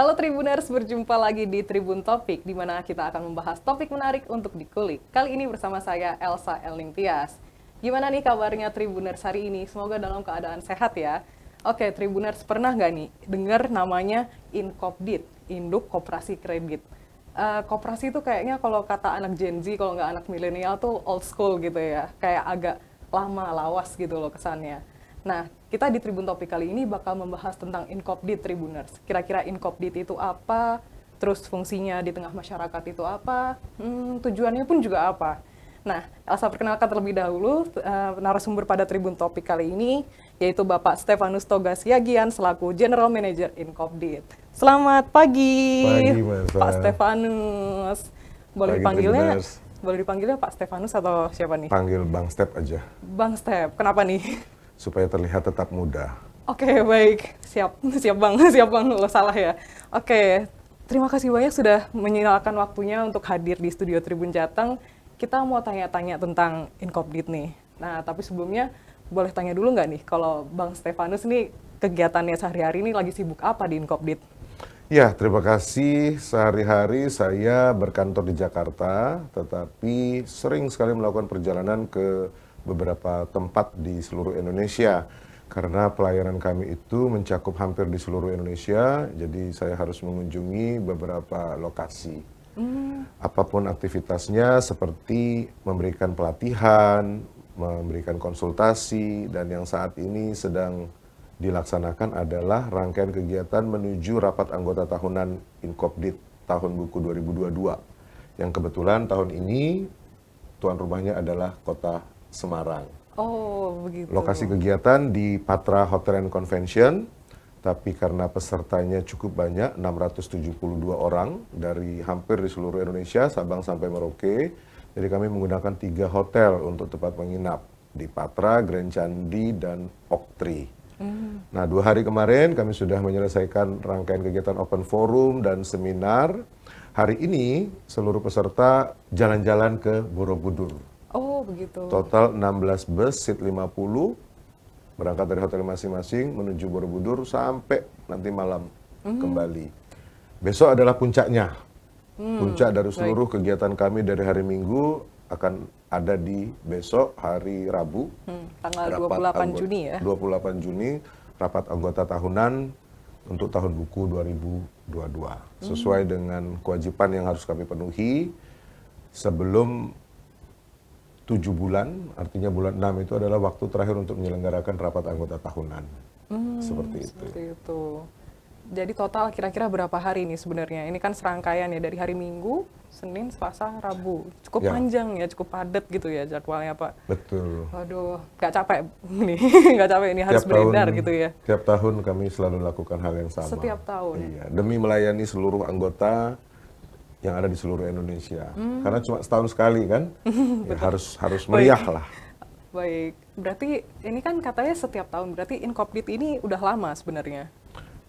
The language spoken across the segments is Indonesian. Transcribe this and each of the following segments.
Halo Tribuners, berjumpa lagi di Tribun Topik, di mana kita akan membahas topik menarik untuk dikulik. Kali ini bersama saya Elsa Tias. Gimana nih kabarnya Tribuners hari ini? Semoga dalam keadaan sehat ya. Oke, Tribuners pernah nggak nih dengar namanya Inkopdit, Induk Koperasi Kredit? uh, koperasi itu kayaknya kalau kata anak Gen Z, kalau nggak anak milenial tuh old school gitu ya, kayak agak lama, lawas gitu loh kesannya. Nah, kita di Tribun Topik kali ini bakal membahas tentang Inkopdit Tribuners. Kira-kira Inkopdit itu apa, terus fungsinya di tengah masyarakat itu apa, hmm, tujuannya pun juga apa. Nah, Elsa perkenalkan terlebih dahulu uh, narasumber pada Tribun Topik kali ini, yaitu Bapak Stefanus Togas Yagian selaku General Manager Inkopdit. Selamat pagi, pagi Pak Stefanus. Boleh pagi, dipanggilnya Tribuners. Boleh dipanggilnya Pak Stefanus atau siapa nih? Panggil Bang Step aja. Bang Step, kenapa nih? supaya terlihat tetap muda. Oke, okay, baik. Siap. Siap Bang. Siap Bang. Lo salah ya. Oke. Okay. Terima kasih banyak sudah menyalakan waktunya untuk hadir di studio Tribun Jateng. Kita mau tanya-tanya tentang Inkopdit nih. Nah, tapi sebelumnya boleh tanya dulu nggak nih, kalau Bang Stefanus nih kegiatannya sehari-hari ini lagi sibuk apa di Inkopdit? Ya, terima kasih. Sehari-hari saya berkantor di Jakarta, tetapi sering sekali melakukan perjalanan ke beberapa tempat di seluruh Indonesia karena pelayanan kami itu mencakup hampir di seluruh Indonesia, jadi saya harus mengunjungi beberapa lokasi. mm. Apapun aktivitasnya, seperti memberikan pelatihan, memberikan konsultasi, dan yang saat ini sedang dilaksanakan adalah rangkaian kegiatan menuju rapat anggota tahunan Inkopdit tahun buku 2022. Yang kebetulan tahun ini tuan rumahnya adalah kota Semarang. Oh, begitu. Lokasi kegiatan di Patra Hotel and Convention, tapi karena pesertanya cukup banyak, 672 orang dari hampir di seluruh Indonesia, Sabang sampai Merauke. Jadi kami menggunakan tiga hotel untuk tempat menginap di Patra, Grand Candi, dan Oktri. Hmm. Nah, dua hari kemarin kami sudah menyelesaikan rangkaian kegiatan open forum dan seminar. Hari ini seluruh peserta jalan-jalan ke Borobudur. Oh, begitu. Total 16 bus, seat 50, berangkat dari hotel masing-masing menuju Borobudur sampai nanti malam mm. kembali. Besok adalah puncaknya. Hmm, Puncak dari seluruh baik. kegiatan kami dari hari Minggu akan ada di besok hari Rabu. Hmm, tanggal 28 anggota, Juni ya. 28 Juni rapat anggota tahunan untuk tahun buku 2022. Hmm. Sesuai dengan kewajiban yang harus kami penuhi sebelum tujuh bulan, artinya bulan enam itu adalah waktu terakhir untuk menyelenggarakan rapat anggota tahunan. Hmm, seperti itu. Seperti itu. Jadi total kira-kira berapa hari nih sebenarnya? Ini kan serangkaian ya dari hari Minggu, Senin, Selasa, Rabu. Cukup ya. panjang ya, cukup padat gitu ya jadwalnya Pak. Betul. Waduh, nggak capek ini, nggak capek ini harus beredar gitu ya. Setiap tahun kami selalu lakukan hal yang sama. Setiap tahun. Iya, demi melayani seluruh anggota yang ada di seluruh Indonesia. Hmm. Karena cuma setahun sekali kan, ya harus harus meriah Baik. lah. Baik, berarti ini kan katanya setiap tahun, berarti Inkopdit ini udah lama sebenarnya?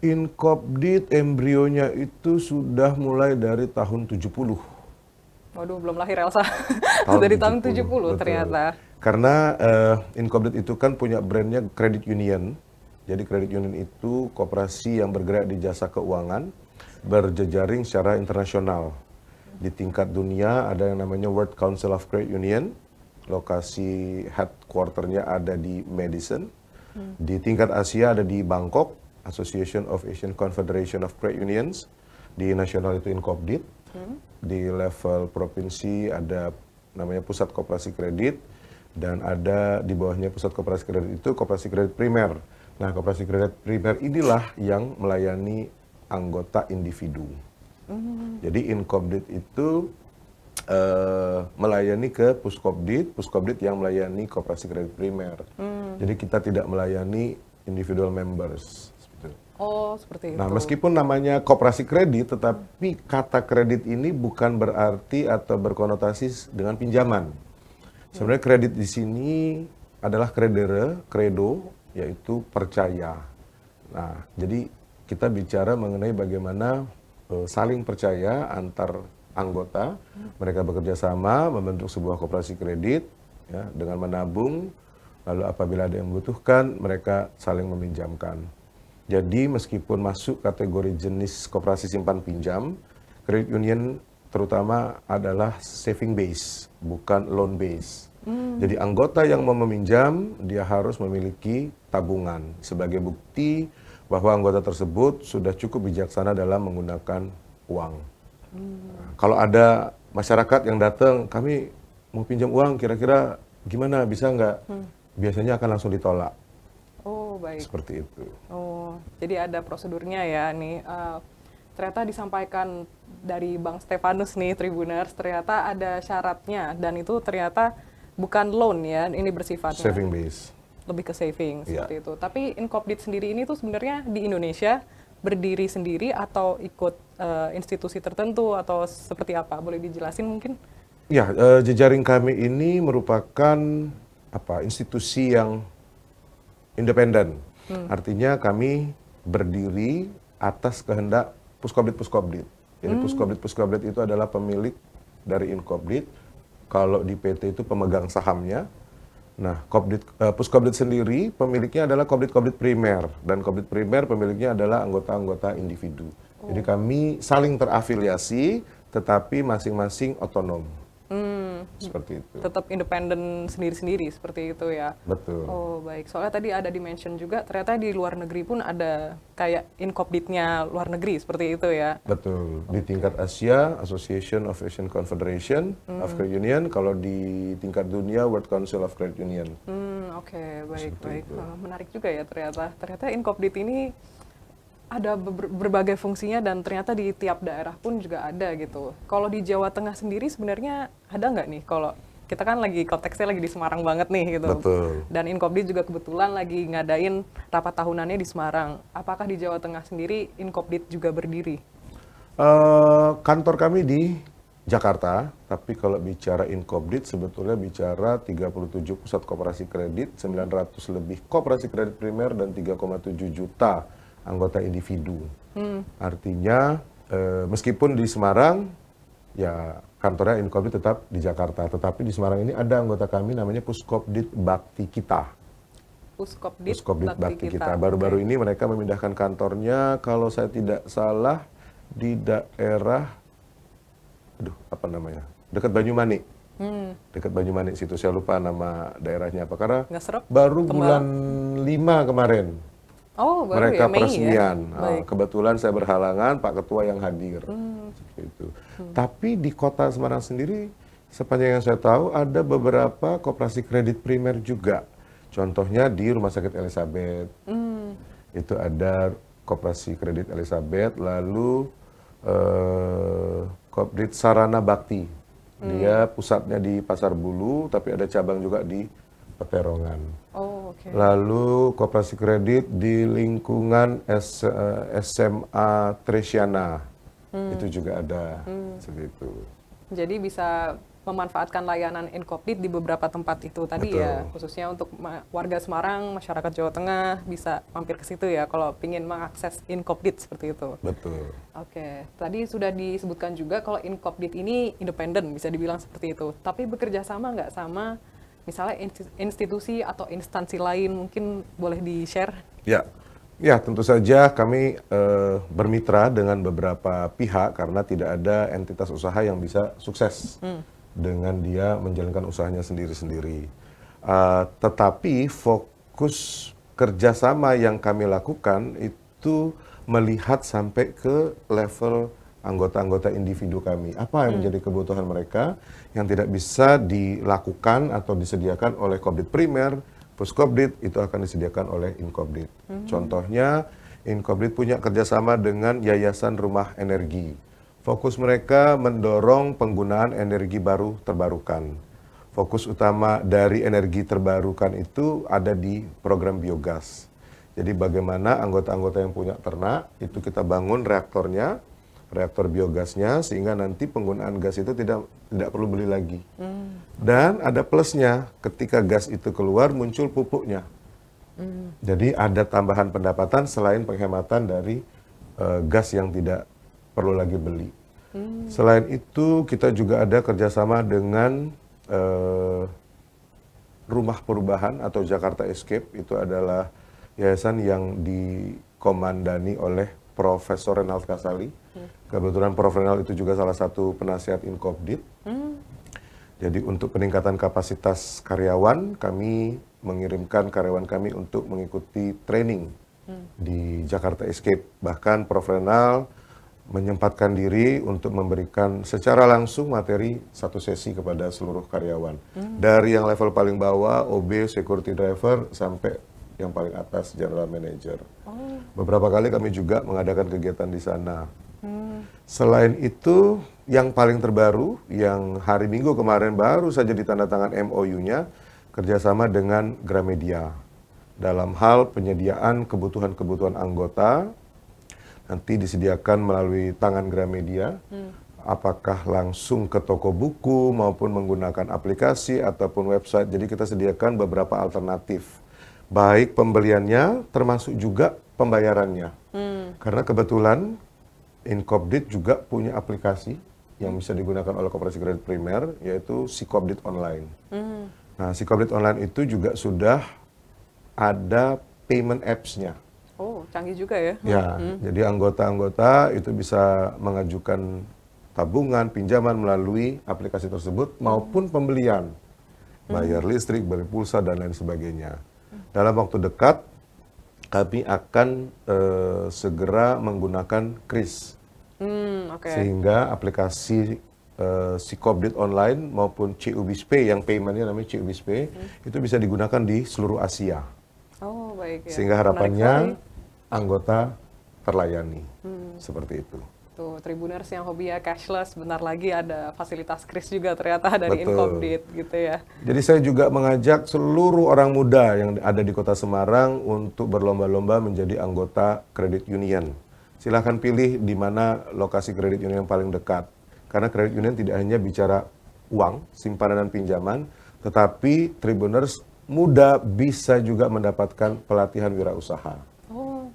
Inkopdit embrionya itu sudah mulai dari tahun 70. Waduh, belum lahir Elsa. Tahun dari 70, tahun 70 betul. ternyata. Karena uh, eh, Inkopdit itu kan punya brandnya Credit Union. Jadi Credit Union itu kooperasi yang bergerak di jasa keuangan berjejaring secara internasional. Di tingkat dunia ada yang namanya World Council of Credit Union, lokasi headquarternya ada di Madison. Hmm. Di tingkat Asia ada di Bangkok, Association of Asian Confederation of Credit Unions. Di nasional itu Inkopdit. Hmm. Di level provinsi ada namanya Pusat Koperasi Kredit dan ada di bawahnya Pusat Koperasi Kredit itu Koperasi Kredit Primer. Nah, Koperasi Kredit Primer inilah yang melayani anggota individu. Mm. Jadi Inkomdit itu uh, melayani ke Puskopdit, Puskopdit yang melayani Koperasi Kredit Primer. Mm. Jadi kita tidak melayani individual members. Oh, seperti nah, itu. Nah, meskipun namanya koperasi kredit, tetapi kata kredit ini bukan berarti atau berkonotasi dengan pinjaman. Sebenarnya kredit di sini adalah kredere, credo, yaitu percaya. Nah, jadi kita bicara mengenai bagaimana uh, saling percaya antar anggota, mereka bekerja sama membentuk sebuah koperasi kredit ya, dengan menabung, lalu apabila ada yang membutuhkan mereka saling meminjamkan. Jadi meskipun masuk kategori jenis koperasi simpan pinjam, kredit union terutama adalah saving base, bukan loan base. Hmm. Jadi anggota yang mau meminjam dia harus memiliki tabungan sebagai bukti bahwa anggota tersebut sudah cukup bijaksana dalam menggunakan uang. Hmm. kalau ada masyarakat yang datang, kami mau pinjam uang, kira-kira gimana bisa nggak? Hmm. Biasanya akan langsung ditolak. Oh baik. Seperti itu. Oh, jadi ada prosedurnya ya nih. Uh, ternyata disampaikan dari Bang Stefanus nih Tribuners ternyata ada syaratnya dan itu ternyata bukan loan ya ini bersifat. saving base lebih ke saving iya. seperti itu. Tapi Inkopdit sendiri ini tuh sebenarnya di Indonesia berdiri sendiri atau ikut uh, institusi tertentu atau seperti apa? Boleh dijelasin mungkin? Ya, uh, jejaring kami ini merupakan apa institusi yang independen. Hmm. Artinya kami berdiri atas kehendak Puskobdit-Puskobdit. Jadi hmm. Puskobdit-Puskobdit itu adalah pemilik dari Inkobdit. Kalau di PT itu pemegang sahamnya, Nah, Kopdit, uh, eh, Puskopdit sendiri pemiliknya adalah Kopdit-Kopdit primer dan Kopdit primer pemiliknya adalah anggota-anggota individu. Oh. Jadi kami saling terafiliasi tetapi masing-masing otonom seperti itu. Tetap independen sendiri-sendiri seperti itu ya. Betul. Oh baik. Soalnya tadi ada mention juga ternyata di luar negeri pun ada kayak inkopditnya luar negeri seperti itu ya. Betul. Di tingkat Asia Association of Asian Confederation hmm. of Credit Union kalau di tingkat dunia World Council of Credit Union. Hmm, oke okay. baik seperti baik. Itu. Menarik juga ya ternyata. Ternyata inkopdit ini ada berbagai fungsinya dan ternyata di tiap daerah pun juga ada gitu. Kalau di Jawa Tengah sendiri sebenarnya ada nggak nih kalau kita kan lagi konteksnya lagi di Semarang banget nih gitu. Betul. Dan Inkopdi juga kebetulan lagi ngadain rapat tahunannya di Semarang. Apakah di Jawa Tengah sendiri Inkopdi juga berdiri? Uh, kantor kami di Jakarta, tapi kalau bicara Inkopdit sebetulnya bicara 37 pusat koperasi kredit, 900 lebih koperasi kredit primer dan 3,7 juta anggota individu. Hmm. Artinya e, meskipun di Semarang ya kantornya Inkopi tetap di Jakarta, tetapi di Semarang ini ada anggota kami namanya Puskopdit Bakti Kita. Puskopdit, Puskopdit Bakti, Bakti Kita. Baru-baru okay. ini mereka memindahkan kantornya kalau saya tidak salah di daerah aduh apa namanya? dekat Banyumanik. Hmm. Dekat Banyumanik situ saya lupa nama daerahnya apa karena baru bulan 5 kemarin Oh, baru ya, mereka ya, peresmian. Ya? Nah, kebetulan saya berhalangan, Pak Ketua yang hadir. Hmm. Gitu. Hmm. Tapi di kota Semarang sendiri, sepanjang yang saya tahu ada beberapa koperasi kredit primer juga. Contohnya di Rumah Sakit Elizabeth, hmm. itu ada koperasi kredit Elizabeth, lalu eh, kredit Sarana Bakti. Hmm. Dia pusatnya di Pasar Bulu, tapi ada cabang juga di Peterongan okay. lalu kooperasi kredit di lingkungan S, uh, eh, SMA Tresiana hmm. itu juga ada hmm. seperti itu. Jadi bisa memanfaatkan layanan Inkopdit di beberapa tempat itu tadi ya, Betul. ya, khususnya untuk warga Semarang, masyarakat Jawa Tengah bisa mampir ke situ ya kalau ingin mengakses Inkopdit seperti itu. Betul. Oke, tadi sudah disebutkan juga kalau Inkopdit ini independen bisa dibilang seperti itu, tapi bekerja sama nggak sama misalnya institusi atau instansi lain mungkin boleh di-share? Ya. Ya, tentu saja kami uh, bermitra dengan beberapa pihak karena tidak ada entitas usaha yang bisa sukses hmm. dengan dia menjalankan usahanya sendiri-sendiri. Uh, tetapi fokus kerjasama yang kami lakukan itu melihat sampai ke level anggota-anggota individu kami. Apa yang hmm. menjadi kebutuhan mereka yang tidak bisa dilakukan atau disediakan oleh Kopdit primer, Puskopdit itu akan disediakan oleh Inkopdit. Hmm. Contohnya Inkopdit punya kerjasama dengan Yayasan Rumah Energi. Fokus mereka mendorong penggunaan energi baru terbarukan. Fokus utama dari energi terbarukan itu ada di program biogas. Jadi bagaimana anggota-anggota yang punya ternak itu kita bangun reaktornya, reaktor biogasnya sehingga nanti penggunaan gas itu tidak tidak perlu beli lagi. Hmm. Dan ada plusnya ketika gas itu keluar muncul pupuknya. Hmm. Jadi ada tambahan pendapatan selain penghematan dari uh, gas yang tidak perlu lagi beli. Hmm. Selain itu kita juga ada kerjasama dengan uh, Rumah Perubahan atau Jakarta Escape itu adalah yayasan yang dikomandani oleh Profesor Renald Kasali. Hmm Kebetulan Prof. Renal itu juga salah satu penasihat Inkopdit. Hmm. Jadi untuk peningkatan kapasitas karyawan, kami mengirimkan karyawan kami untuk mengikuti training hmm. di Jakarta Escape. Bahkan Prof. Renal menyempatkan diri untuk memberikan secara langsung materi satu sesi kepada seluruh karyawan. Hmm. Dari yang level paling bawah, OB, security driver, sampai yang paling atas, general manager. Oh. Beberapa kali kami juga mengadakan kegiatan di sana Hmm. Selain itu, yang paling terbaru, yang hari Minggu kemarin baru saja ditandatangan MOU-nya, kerjasama dengan Gramedia dalam hal penyediaan kebutuhan-kebutuhan anggota nanti disediakan melalui tangan Gramedia hmm. apakah langsung ke toko buku maupun menggunakan aplikasi ataupun website jadi kita sediakan beberapa alternatif baik pembeliannya termasuk juga pembayarannya hmm. karena kebetulan Inkopdit juga punya aplikasi yang bisa digunakan oleh Koperasi Kredit Primer yaitu Sikopdit Online. Mm. Nah, Sikopdit Online itu juga sudah ada payment apps-nya. Oh, canggih juga ya. Ya, mm. jadi anggota-anggota itu bisa mengajukan tabungan, pinjaman melalui aplikasi tersebut maupun pembelian. Bayar hmm. listrik, bayar pulsa dan lain sebagainya. Dalam waktu dekat kami akan uh, segera menggunakan Kris. Hmm, okay. Sehingga aplikasi uh, eh, Sikobdit Online maupun CUBISPay yang paymentnya namanya CUBISPay hmm. itu bisa digunakan di seluruh Asia. Oh, baik. Ya. Sehingga harapannya anggota terlayani. Hmm. Seperti itu. Tuh, gitu. Tribuners yang hobi ya cashless, benar lagi ada fasilitas kris juga ternyata dari Incomdit gitu ya. Jadi saya juga mengajak seluruh orang muda yang ada di Kota Semarang untuk berlomba-lomba menjadi anggota kredit union. Silahkan pilih di mana lokasi kredit union yang paling dekat. Karena kredit union tidak hanya bicara uang, simpanan dan pinjaman, tetapi Tribuners muda bisa juga mendapatkan pelatihan wirausaha. Oh.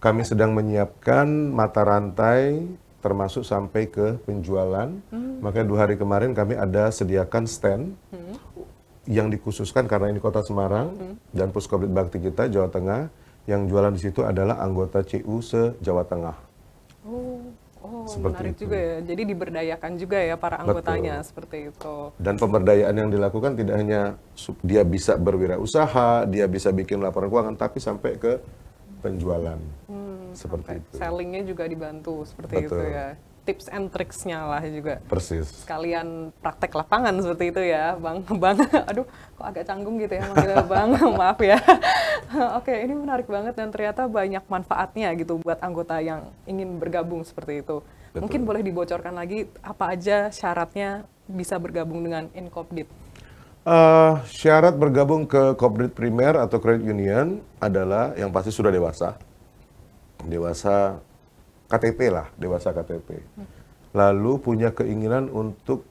Kami sedang menyiapkan mata rantai termasuk sampai ke penjualan. Hmm. Makanya dua hari kemarin kami ada sediakan stand hmm. yang dikhususkan karena ini kota Semarang hmm. dan Puskoblit Bakti kita Jawa Tengah yang jualan di situ adalah anggota CU se Jawa Tengah. Oh, oh seperti menarik itu. juga ya. Jadi diberdayakan juga ya para anggotanya Betul. seperti itu. Dan pemberdayaan yang dilakukan tidak hanya dia bisa berwirausaha, dia bisa bikin laporan keuangan, tapi sampai ke penjualan. Hmm seperti itu. sellingnya juga dibantu seperti Betul. itu ya tips and tricksnya lah juga. Persis. Kalian praktek lapangan seperti itu ya, Bang. Bang, aduh kok agak canggung gitu ya manggilnya Bang, maaf ya. Oke, ini menarik banget dan ternyata banyak manfaatnya gitu buat anggota yang ingin bergabung seperti itu. Betul. Mungkin boleh dibocorkan lagi apa aja syaratnya bisa bergabung dengan Inkopdit? Uh, syarat bergabung ke Kopdit Primer atau Credit Union adalah yang pasti sudah dewasa dewasa KTP lah, dewasa KTP. Lalu punya keinginan untuk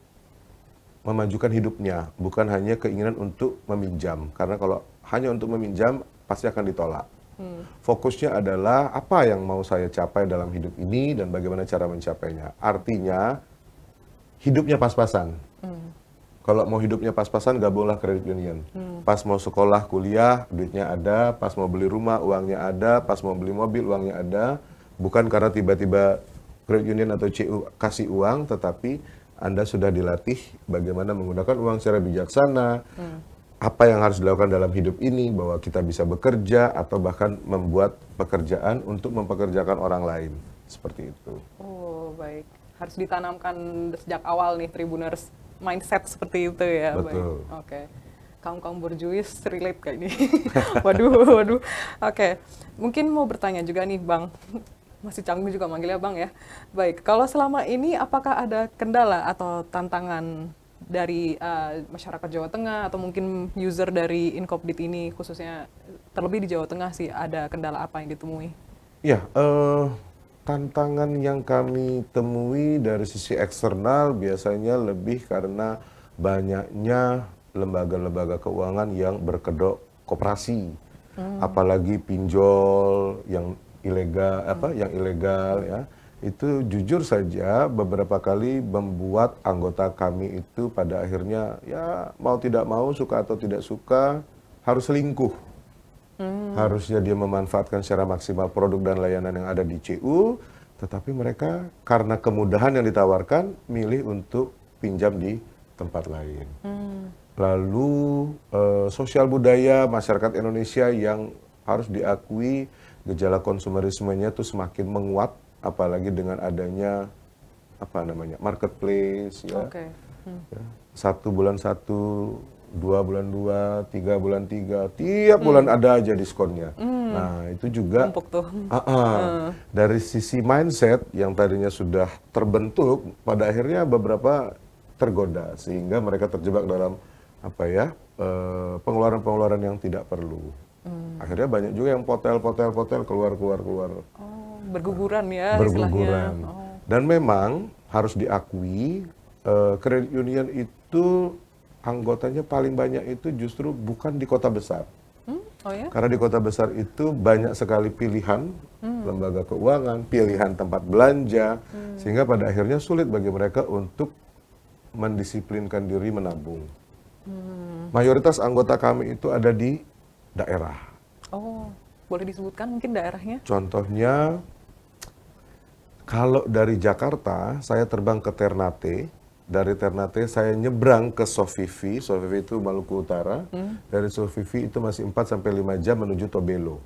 memajukan hidupnya, bukan hanya keinginan untuk meminjam. Karena kalau hanya untuk meminjam, pasti akan ditolak. Hmm. Fokusnya adalah apa yang mau saya capai dalam hidup ini dan bagaimana cara mencapainya. Artinya, hidupnya pas-pasan. Hmm kalau mau hidupnya pas-pasan gabunglah kredit union. Hmm. Pas mau sekolah, kuliah, duitnya ada, pas mau beli rumah, uangnya ada, pas mau beli mobil, uangnya ada. Bukan karena tiba-tiba kredit union atau CU kasih uang, tetapi Anda sudah dilatih bagaimana menggunakan uang secara bijaksana. Hmm. Apa yang harus dilakukan dalam hidup ini bahwa kita bisa bekerja atau bahkan membuat pekerjaan untuk mempekerjakan orang lain. Seperti itu. Oh, baik. Harus ditanamkan sejak awal nih Tribuners mindset seperti itu ya. ya? Betul. Oke. Okay. Kaum-kaum borjuis relate kayak ini. waduh, waduh. Oke. Okay. Mungkin mau bertanya juga nih Bang. Masih canggung juga manggilnya Bang ya. Baik, kalau selama ini apakah ada kendala atau tantangan dari uh, masyarakat Jawa Tengah atau mungkin user dari Inkopdit ini khususnya terlebih di Jawa Tengah sih ada kendala apa yang ditemui? Ya, uh, tantangan yang kami temui dari sisi eksternal biasanya lebih karena banyaknya lembaga-lembaga keuangan yang berkedok koperasi, hmm. apalagi pinjol yang ilegal apa yang ilegal ya itu jujur saja beberapa kali membuat anggota kami itu pada akhirnya ya mau tidak mau suka atau tidak suka harus selingkuh. Hmm. Harusnya dia memanfaatkan secara maksimal produk dan layanan yang ada di CU, tetapi mereka karena kemudahan yang ditawarkan milih untuk pinjam di tempat lain. Hmm. Lalu e, sosial budaya masyarakat Indonesia yang harus diakui gejala konsumerismenya itu semakin menguat apalagi dengan adanya apa namanya marketplace ya. Okay. Hmm. ya satu bulan satu dua bulan dua, tiga bulan tiga, tiap hmm. bulan ada aja diskonnya. Hmm. Nah itu juga tuh. Uh -uh. Uh. dari sisi mindset yang tadinya sudah terbentuk, pada akhirnya beberapa tergoda sehingga mereka terjebak dalam apa ya eh, pengeluaran-pengeluaran yang tidak perlu. Hmm. Akhirnya banyak juga yang potel-potel-potel keluar-keluar-keluar. Oh, berguguran ya Berguguran. Oh. Dan memang harus diakui uh, union itu anggotanya paling banyak itu justru bukan di kota besar. Hmm, oh ya? Karena di kota besar itu banyak sekali pilihan hmm. lembaga keuangan, pilihan tempat belanja, hmm. sehingga pada akhirnya sulit bagi mereka untuk mendisiplinkan diri menabung. Hmm. Mayoritas anggota kami itu ada di daerah. Oh, boleh disebutkan mungkin daerahnya? Contohnya, kalau dari Jakarta, saya terbang ke Ternate, dari Ternate saya nyebrang ke Sofifi, Sofifi itu Maluku Utara. Hmm. Dari Sofifi itu masih 4 sampai 5 jam menuju Tobelo.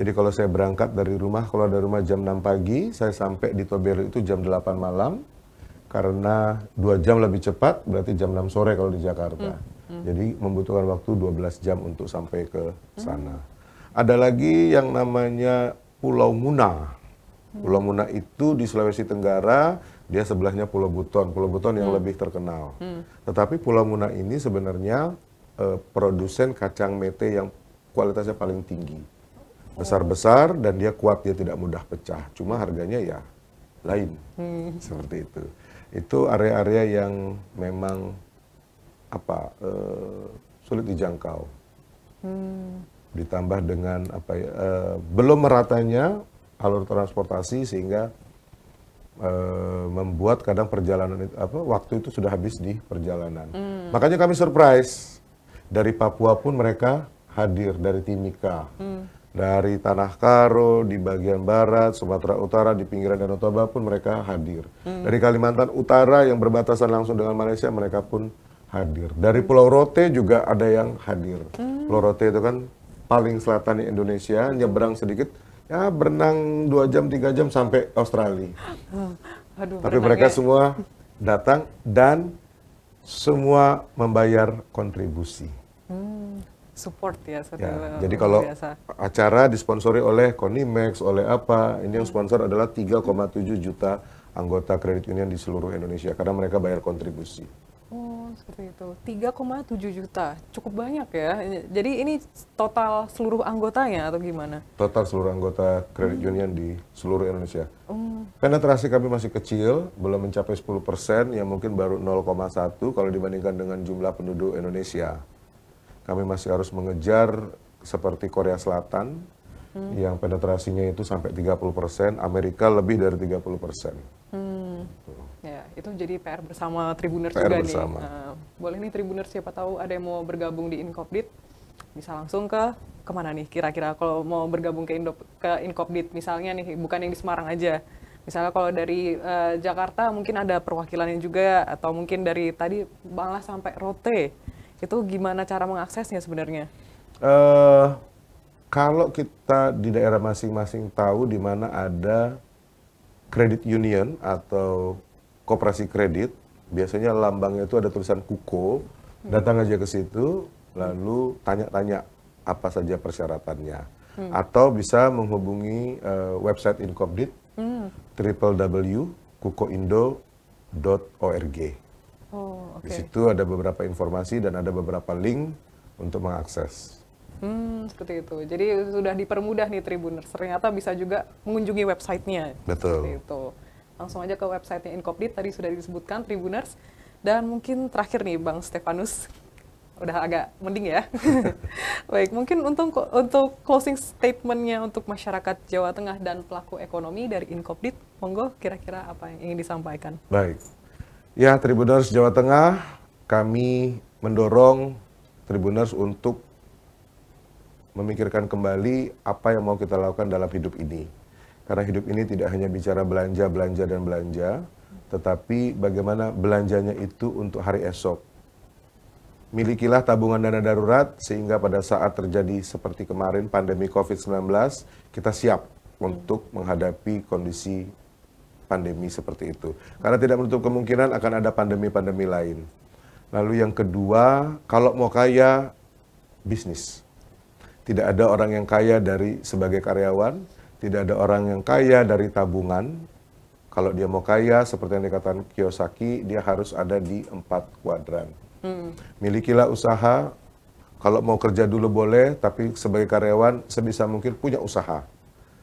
Jadi kalau saya berangkat dari rumah, kalau dari rumah jam 6 pagi, saya sampai di Tobelo itu jam 8 malam. Karena dua jam lebih cepat, berarti jam 6 sore kalau di Jakarta. Hmm. Hmm. Jadi membutuhkan waktu 12 jam untuk sampai ke sana. Hmm. Ada lagi yang namanya Pulau Muna. Hmm. Pulau Muna itu di Sulawesi Tenggara dia sebelahnya Pulau Buton, Pulau Buton yang hmm. lebih terkenal. Hmm. Tetapi Pulau Muna ini sebenarnya uh, produsen kacang mete yang kualitasnya paling tinggi. Besar-besar dan dia kuat, dia tidak mudah pecah. Cuma harganya ya lain. Hmm. Seperti itu. Itu area-area yang memang apa uh, sulit dijangkau. Hmm. Ditambah dengan apa uh, belum meratanya alur transportasi sehingga e, membuat kadang perjalanan itu, apa waktu itu sudah habis di perjalanan. Mm. Makanya kami surprise dari Papua pun mereka hadir dari Timika. mm. Dari Tanah Karo di bagian barat, Sumatera Utara di pinggiran Danau Toba pun mereka hadir. Mm. Dari Kalimantan Utara yang berbatasan langsung dengan Malaysia mereka pun hadir. Dari Pulau Rote juga ada yang hadir. Mm. Pulau Rote itu kan paling selatan di Indonesia, nyebrang sedikit ya berenang dua jam tiga jam sampai Australia. Oh, aduh, Tapi mereka ya. semua datang dan semua membayar kontribusi. Hmm, support ya. ya jadi kalau biasa. acara disponsori oleh Konimax, oleh apa, ini yang sponsor adalah 3,7 juta anggota kredit union di seluruh Indonesia karena mereka bayar kontribusi. Oh, seperti itu. 3,7 juta. Cukup banyak ya. Jadi ini total seluruh anggotanya atau gimana? Total seluruh anggota Kredit hmm. union di seluruh Indonesia. Hmm. Penetrasi kami masih kecil, belum mencapai 10%, persen, yang mungkin baru 0,1 kalau dibandingkan dengan jumlah penduduk Indonesia. Kami masih harus mengejar seperti Korea Selatan, hmm. yang penetrasinya itu sampai 30%, persen, Amerika lebih dari 30%. Hmm. Gitu. Ya, itu jadi PR bersama Tribuners PR juga bersama. nih. Eh, uh, boleh nih Tribuners siapa tahu ada yang mau bergabung di Inkopdit bisa langsung ke kemana nih kira-kira kalau mau bergabung ke Indo ke Inkopdit misalnya nih bukan yang di Semarang aja misalnya kalau dari uh, Jakarta mungkin ada perwakilannya juga atau mungkin dari tadi Bangla sampai Rote itu gimana cara mengaksesnya sebenarnya? Uh, kalau kita di daerah masing-masing tahu di mana ada credit union atau koperasi kredit, biasanya lambangnya itu ada tulisan Kuko, datang aja ke situ, lalu tanya-tanya apa saja persyaratannya. Hmm. Atau bisa menghubungi uh, website Inkobdit, hmm. www.kukoindo.org. Oh, okay. Di situ ada beberapa informasi dan ada beberapa link untuk mengakses. Hmm, seperti itu. Jadi sudah dipermudah nih Tribuners. Ternyata bisa juga mengunjungi websitenya. Betul. Seperti itu langsung aja ke websitenya Inkopdit tadi sudah disebutkan Tribuners dan mungkin terakhir nih Bang Stefanus udah agak mending ya. Baik, mungkin untuk untuk closing statementnya untuk masyarakat Jawa Tengah dan pelaku ekonomi dari Inkopdit, monggo kira-kira apa yang ingin disampaikan? Baik, ya Tribuners Jawa Tengah, kami mendorong Tribuners untuk memikirkan kembali apa yang mau kita lakukan dalam hidup ini. Karena hidup ini tidak hanya bicara belanja, belanja, dan belanja, tetapi bagaimana belanjanya itu untuk hari esok. Milikilah tabungan dana darurat sehingga pada saat terjadi seperti kemarin pandemi COVID-19, kita siap untuk menghadapi kondisi pandemi seperti itu. Karena tidak menutup kemungkinan akan ada pandemi-pandemi lain. Lalu yang kedua, kalau mau kaya, bisnis. Tidak ada orang yang kaya dari sebagai karyawan, tidak ada orang yang kaya dari tabungan. Kalau dia mau kaya, seperti yang dikatakan Kiyosaki, dia harus ada di empat kuadran. Hmm. Milikilah usaha. Kalau mau kerja dulu boleh, tapi sebagai karyawan sebisa mungkin punya usaha.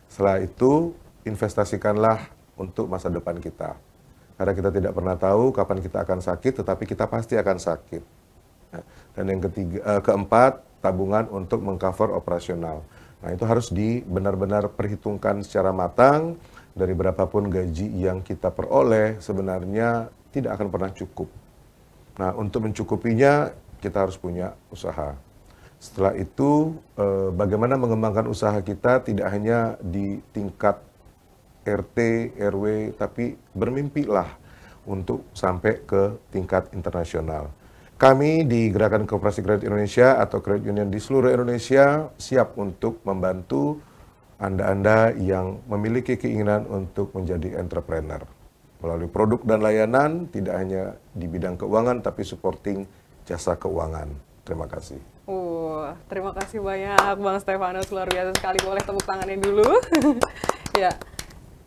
Setelah itu, investasikanlah untuk masa depan kita. Karena kita tidak pernah tahu kapan kita akan sakit, tetapi kita pasti akan sakit. Ya. Dan yang ketiga, eh, keempat, tabungan untuk mengcover operasional. Nah itu harus di benar-benar perhitungkan secara matang dari berapapun gaji yang kita peroleh sebenarnya tidak akan pernah cukup. Nah untuk mencukupinya kita harus punya usaha. Setelah itu, eh, bagaimana mengembangkan usaha kita tidak hanya di tingkat RT, RW, tapi bermimpilah untuk sampai ke tingkat internasional. Kami di Gerakan Koperasi Kredit Indonesia atau Kredit Union di seluruh Indonesia siap untuk membantu Anda-Anda yang memiliki keinginan untuk menjadi entrepreneur. Melalui produk dan layanan, tidak hanya di bidang keuangan, tapi supporting jasa keuangan. Terima kasih. Uh, terima kasih banyak Bang Stefanus, luar biasa sekali. Boleh tepuk tangannya dulu. ya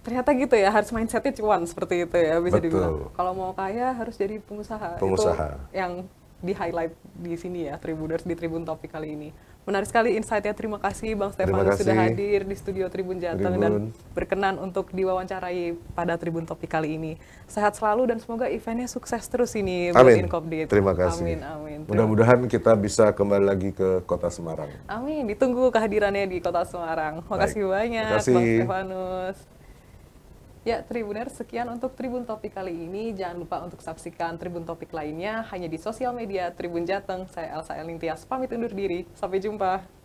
ternyata gitu ya harus mindsetnya cuan seperti itu ya bisa Betul. dibilang kalau mau kaya harus jadi pengusaha pengusaha itu yang di highlight di sini ya Tribuners di Tribun Topik kali ini. Menarik sekali insight-nya. Terima kasih Bang Stefanus sudah hadir di studio Tribun Jateng dan berkenan untuk diwawancarai pada Tribun Topik kali ini. Sehat selalu dan semoga eventnya sukses terus ini Amin. Inkopdit. Terima kasih. Amin, amin. Mudah-mudahan kita bisa kembali lagi ke Kota Semarang. Amin. Ditunggu kehadirannya di Kota Semarang. Makasih Baik. banyak Makasih. Bang Stefanus. Ya, Tribuner, sekian untuk Tribun Topik kali ini. Jangan lupa untuk saksikan Tribun Topik lainnya hanya di sosial media Tribun Jateng. Saya Elsa Elintias, pamit undur diri. Sampai jumpa.